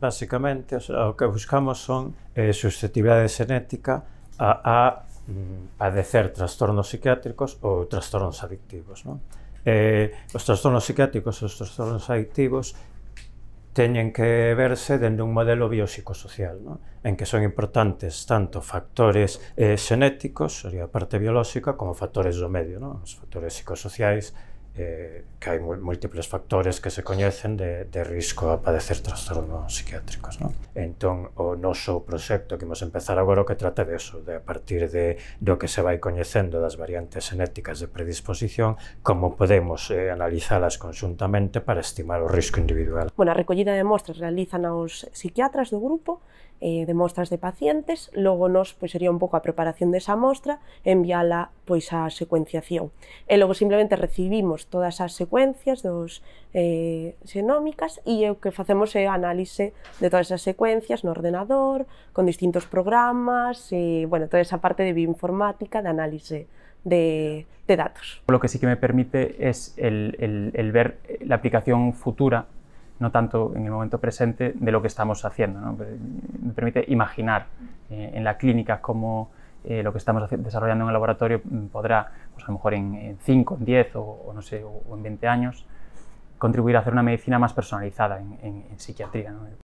Basicamente, o, sea, o que buscamos son eh, susceptibilidade xenética a, a padecer mm, trastornos psiquiátricos ou trastornos adictivos. Non? Eh, os trastornos psiquiátricos e os trastornos adictivos teñen que verse dende un modelo biopsicosocial, ¿no? en que son importantes tanto factores eh, xenéticos, sería a parte biolóxica, como factores do medio, ¿no? os factores psicosociais eh, que hai múltiples factores que se coñecen de, de risco a padecer trastornos psiquiátricos. Non? Entón, o noso proxecto que imos empezar agora o que trata de eso, de a partir de, do que se vai coñecendo das variantes genéticas de predisposición, como podemos eh, analizalas conjuntamente para estimar o risco individual. Bueno, a recollida de mostras realizan aos psiquiatras do grupo Eh, de muestras de pacientes, luego nos pues, sería un poco a preparación de esa muestra, pues a secuenciación. E luego simplemente recibimos todas esas secuencias dos eh, y e o que de todas esas secuencias en ordenador, con distintos programas, e, bueno, toda esa parte de bioinformática, de análisis de, datos. Lo que sí que me permite es el ver la aplicación futura no tanto en el momento presente de lo que estamos haciendo. Me permite imaginar eh, en la clínica cómo eh, lo que estamos desarrollando en el laboratorio mm, podrá, pues a lo mejor en 5, en 10 o, no sé, o, en 20 años, contribuir a hacer una medicina más personalizada en, psiquiatría. ¿no?